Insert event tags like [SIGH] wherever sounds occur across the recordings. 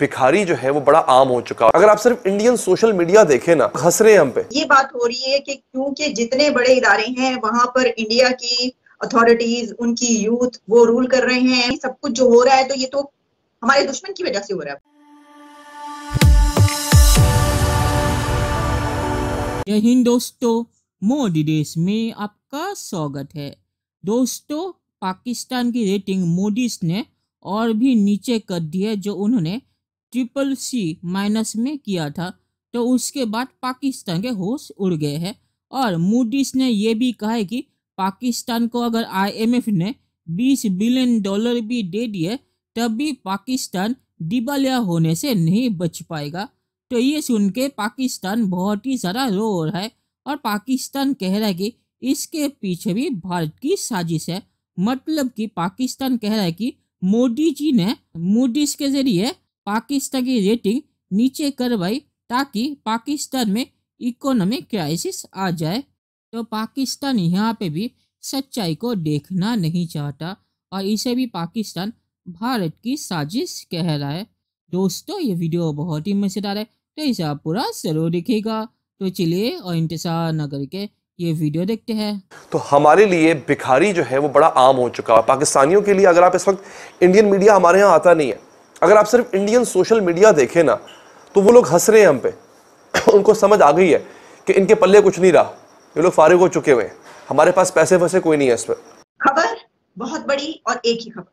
भिखारी जो है वो बड़ा आम हो चुका है अगर आप सिर्फ इंडियन सोशल मीडिया देखें ना हंस रहे हम पे ये बात हो रही है कि क्योंकि जितने बड़े इदारे हैं वहां पर इंडिया की अथॉरिटीज उनकी यूथ वो रूल कर रहे हैं सब कुछ जो हो रहा है तो ये तो हमारे दुश्मन की वजह से हो रहा है जय हिंद दोस्तों मोदी देश में आपका स्वागत है दोस्तों पाकिस्तान की रेटिंग मोदीस ने और भी नीचे कर दी है जो उन्होंने ट्रिपल सी माइनस में किया था तो उसके बाद पाकिस्तान के होश उड़ गए हैं और मूडीज ने यह भी कहा है कि पाकिस्तान को अगर आईएमएफ ने 20 बिलियन डॉलर भी दे दिए तब भी पाकिस्तान दिबालिया होने से नहीं बच पाएगा तो ये सुन के पाकिस्तान बहुत ही ज़्यादा रो रहा है और पाकिस्तान कह रहा है कि इसके पीछे भी भारत की साजिश है मतलब कि पाकिस्तान कह रहा है कि मोदी जी ने मूडिस के जरिए पाकिस्तान की रेटिंग नीचे करवाई ताकि पाकिस्तान में इकोनॉमिक क्राइसिस आ जाए तो पाकिस्तान यहाँ पे भी सच्चाई को देखना नहीं चाहता और इसे भी पाकिस्तान भारत की साजिश कह रहा है दोस्तों ये वीडियो बहुत ही मज़ेदार है तो इसे आप पूरा जरूर देखेगा तो चलिए और इंतज़ार न करके ये वीडियो देखते हैं तो हमारे लिए भिखारी जो है वो बड़ा आम हो चुका है पाकिस्तानियों के लिए अगर आप इस वक्त इंडियन मीडिया हमारे यहाँ आता नहीं है अगर आप सिर्फ इंडियन सोशल मीडिया देखें ना तो वो लोग हंस रहे हैं हम पे [COUGHS] उनको समझ आ गई है कि इनके पल्ले कुछ नहीं रहा ये लोग फारिग हो चुके हुए हमारे पास पैसे वैसे कोई नहीं है इस पर खबर बहुत बड़ी और एक ही खबर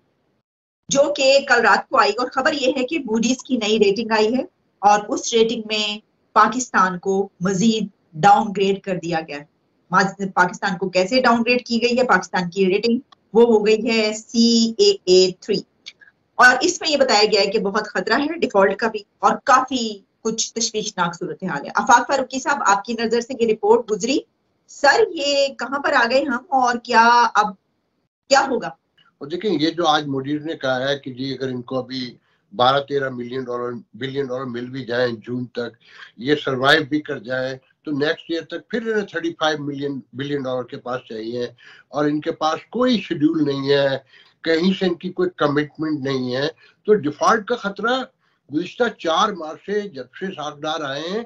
जो कि कल रात को आई और खबर ये है कि मूडीज की नई रेटिंग आई है और उस रेटिंग में पाकिस्तान को मजीद डाउनग्रेड कर दिया गया पाकिस्तान को कैसे डाउनग्रेड की गई है पाकिस्तान की रेटिंग वो हो गई है सी ए ए थ्री और इसमें यह बताया गया है कि बहुत खतरा है डिफॉल्ट का भी और काफी कुछ तश्वीशनाक सूरत हाल है आफाक फारूकी साहब आपकी नजर से ये रिपोर्ट गुजरी सर ये कहाँ पर आ गए हम और क्या अब क्या होगा और देखें ये जो आज मोदीर ने कहा है कि जी अगर इनको अभी 12-13 मिलियन डॉलर बिलियन डॉलर मिल भी जाए जून तक ये सरवाइव भी कर जाए तो नेक्स्ट ईयर तक फिर इन्हें thirty five million billion dollar के पास चाहिए और इनके पास कोई शेड्यूल नहीं है कहीं से इनकी कोई कमिटमेंट नहीं है तो डिफॉल्ट का खतरा गुजशत चार माह से जब से सागदार आए हैं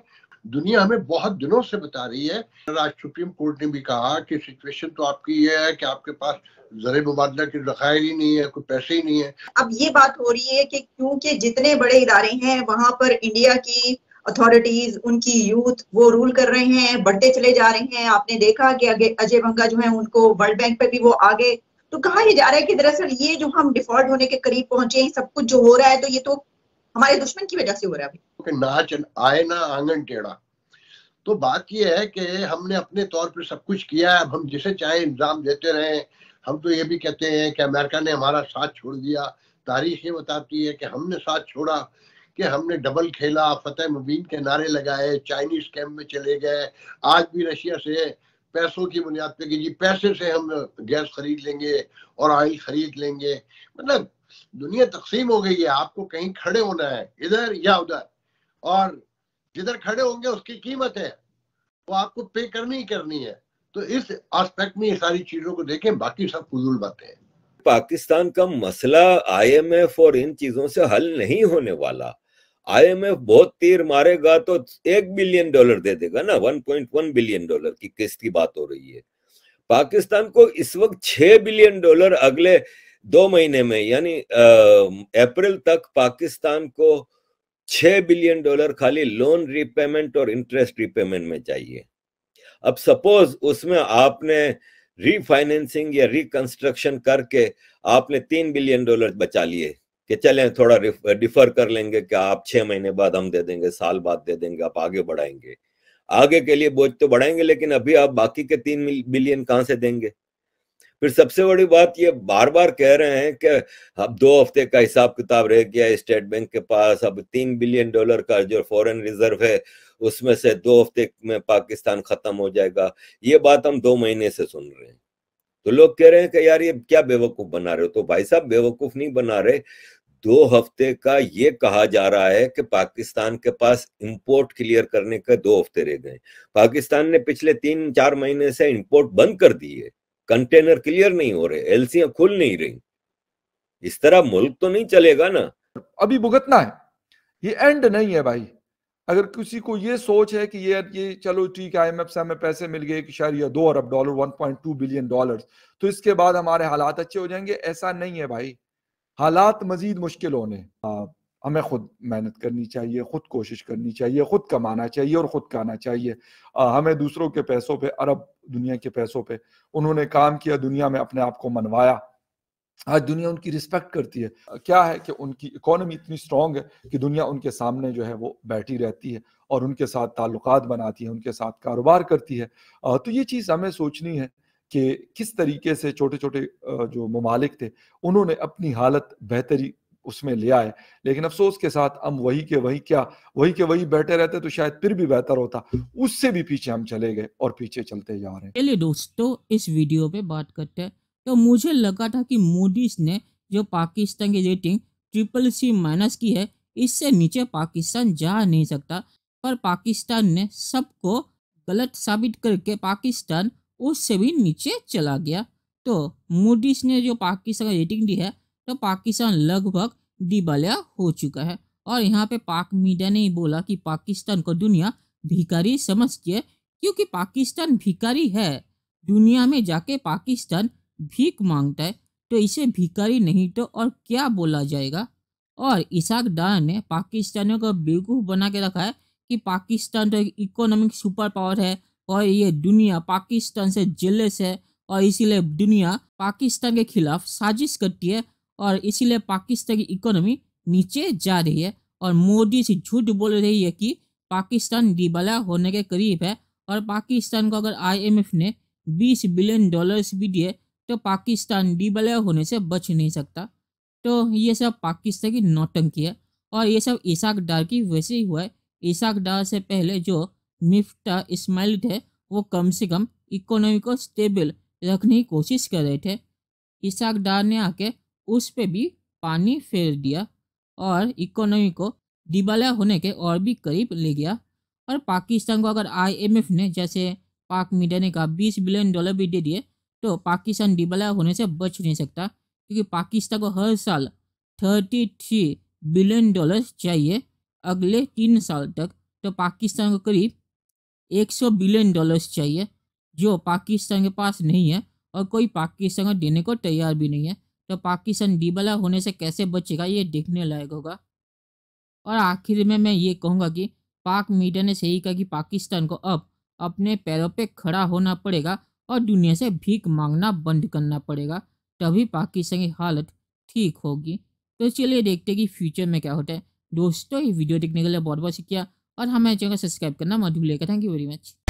दुनिया हमें बहुत दिनों से बता रही है आज सुप्रीम कोर्ट ने भी कहा कि सिचुएशन तो आपकी ये है कि आपके पास जर मुबादला के जखायर ही नहीं है कोई पैसे ही नहीं है अब ये बात हो रही है कि क्योंकि जितने बड़े इदारे हैं वहां पर इंडिया की अथॉरिटीज उनकी यूथ वो रूल कर रहे हैं बढ़ते चले जा रहे हैं आपने देखा कि अजय बंगा जो है उनको वर्ल्ड बैंक पे भी वो आगे तो कहा यह जा रहा है कि दरअसल ये जो हम डिफॉल्ट होने के करीब पहुंचे हैं सब कुछ जो हो रहा है तो ये तो हमारे दुश्मन की वजह से हो रहा है okay, नाच आए ना आंगन टेढ़ा तो बात यह है कि हमने अपने तौर पर सब कुछ किया है अब हम जिसे चाहे इल्जाम देते रहे हम तो ये भी कहते हैं कि अमेरिका ने हमारा साथ छोड़ दिया तारीख ये बताती है कि हमने साथ छोड़ा कि हमने डबल खेला फतेह मुबीन के नारे लगाए चाइनीज कैंप में चले गए आज भी रशिया से पैसों की बुनियाद पे कि जी पैसे से हम गैस खरीद लेंगे और ऑयल खरीद लेंगे मतलब दुनिया तकसीम हो गई है आपको कहीं खड़े होना है इधर या उधर और जिधर खड़े होंगे उसकी कीमत है वो आपको पे करनी ही करनी है तो इस आस्पेक्ट में ये सारी चीजों को देखें बाकी सब फजूल बातें हैं पाकिस्तान का मसला आईएमएफ और इन चीजों से हल नहीं होने वाला आईएमएफ बहुत तीर मारेगा तो एक बिलियन डॉलर दे देगा ना 1.1 बिलियन डॉलर की किस्त की बात हो रही है पाकिस्तान को इस वक्त छह बिलियन डॉलर अगले दो महीने में यानी अप्रैल तक पाकिस्तान को छह बिलियन डॉलर खाली लोन रिपेमेंट और इंटरेस्ट रिपेमेंट में चाहिए अब सपोज उसमें आपने रीफाइनेंसिंग या रिकंस्ट्रक्शन करके आपने तीन बिलियन डॉलर बचा लिए कि चलें थोड़ा डिफर कर लेंगे कि आप छह महीने बाद हम दे देंगे साल बाद दे देंगे आप आगे बढ़ाएंगे आगे के लिए बोझ तो बढ़ाएंगे लेकिन अभी आप बाकी के तीन बिलियन कहां से देंगे फिर सबसे बड़ी बात ये बार बार कह रहे हैं कि अब दो हफ्ते का हिसाब किताब रह गया स्टेट बैंक के पास अब तीन बिलियन डॉलर का जो फॉरेन रिजर्व है उसमें से दो हफ्ते में पाकिस्तान खत्म हो जाएगा ये बात हम दो महीने से सुन रहे हैं तो लोग कह रहे हैं कि यार ये क्या बेवकूफ बना रहे हो तो भाई साहब बेवकूफ नहीं बना रहे दो हफ्ते का ये कहा जा रहा है कि पाकिस्तान के पास इंपोर्ट क्लियर करने के दो हफ्ते रह गए पाकिस्तान ने पिछले तीन चार महीने से इंपोर्ट बंद कर दिए कंटेनर क्लियर नहीं हो रहे एलसीया खुल नहीं रही इस तरह मुल्क तो नहीं चलेगा ना अभी भुगतना है ये एंड नहीं है भाई अगर किसी को ये सोच है कि ये ये चलो ठीक है आईएमएफ से हमें पैसे मिल गए कि शायद या दो अरब डॉलर 1.2 बिलियन डॉलर तो इसके बाद हमारे हालात अच्छे हो जाएंगे ऐसा नहीं है भाई हालात मजीद मुश्किल होने हमें खुद मेहनत करनी चाहिए खुद कोशिश करनी चाहिए खुद कमाना चाहिए और खुद खाना चाहिए हमें दूसरों के पैसों पे अरब दुनिया के पैसों पे उन्होंने काम किया दुनिया में अपने आप को मनवाया आज दुनिया उनकी रिस्पेक्ट करती है क्या है कि उनकी इकोनॉमी इतनी स्ट्रांग है कि दुनिया उनके सामने जो है वो बैठी रहती है और उनके साथ ताल्लुक बनाती है उनके साथ कारोबार करती है तो ये चीज़ हमें सोचनी है कि किस तरीके से छोटे छोटे जो ममालिक थे उन्होंने अपनी हालत बेहतरी उसमें ले आए लेकिन अफसोस के साथ हम वही के वही क्या वही के वही बैठे रहते तो शायद फिर भी बेहतर होता उससे भी पीछे हम चले गए और पीछे चलते जा रहे हैं चलिए दोस्तों इस वीडियो पे बात करते हैं तो मुझे लगा था कि मोदी ने जो पाकिस्तान की रेटिंग ट्रिपल सी माइनस की है इससे नीचे पाकिस्तान जा नहीं सकता पर पाकिस्तान ने सबको गलत साबित करके पाकिस्तान उससे भी नीचे चला गया तो मोदी ने जो पाकिस्तान का रेटिंग दी है तो पाकिस्तान लगभग दिबालिया हो चुका है और यहाँ पे पाक मीडिया ने बोला कि पाकिस्तान को दुनिया भिखारी समझती है क्योंकि पाकिस्तान भिखारी है दुनिया में जाके पाकिस्तान भीख मांगता है तो इसे भिकारी नहीं तो और क्या बोला जाएगा और इसाक डार ने पाकिस्तानियों को बेवकूफ़ बना के रखा है कि पाकिस्तान तो एक इकोनॉमिक सुपर पावर है और ये दुनिया पाकिस्तान से जेलस है और इसीलिए दुनिया पाकिस्तान के खिलाफ साजिश करती है और इसीलिए पाकिस्तान की इकोनॉमी नीचे जा रही है और मोदी से झूठ बोल रही है कि पाकिस्तान दिबला होने के करीब है और पाकिस्तान को अगर आईएमएफ ने 20 बिलियन डॉलर्स भी दिए तो पाकिस्तान डीबल होने से बच नहीं सकता तो ये सब पाकिस्तान की नौटंकी है और ये सब इसाक डार की वैसे ही हुआ है इसाक डार से पहले जो मिफ्टा इस्माइल थे वो कम से कम इकोनॉमी को स्टेबल रखने की कोशिश कर रहे थे इसाक डार ने आके उस पर भी पानी फेर दिया और इकोनॉमी को दिबाला होने के और भी करीब ले गया और पाकिस्तान को अगर आईएमएफ ने जैसे पाक मीडिया ने कहा बीस बिलियन डॉलर भी दे दिए तो पाकिस्तान डिबला होने से बच नहीं सकता क्योंकि पाकिस्तान को हर साल थर्टी थ्री बिलियन डॉलर चाहिए अगले तीन साल तक तो पाकिस्तान को करीब एक सौ बिलियन डॉलर्स चाहिए जो पाकिस्तान के पास नहीं है और कोई पाकिस्तान को देने को तैयार भी नहीं है तो पाकिस्तान डिबला होने से कैसे बचेगा ये देखने लायक होगा और आखिर में मैं ये कहूँगा कि पाक मीडिया ने सही कहा कि पाकिस्तान को अब अपने पैरों पे खड़ा होना पड़ेगा और दुनिया से भीख मांगना बंद करना पड़ेगा तभी पाकिस्तान की हालत ठीक होगी तो चलिए देखते हैं कि फ्यूचर में क्या होता है दोस्तों ये वीडियो देखने के लिए बहुत बहुत शुक्रिया और हमारे चैनल को सब्सक्राइब करना मत भूलिएगा थैंक यू वेरी मच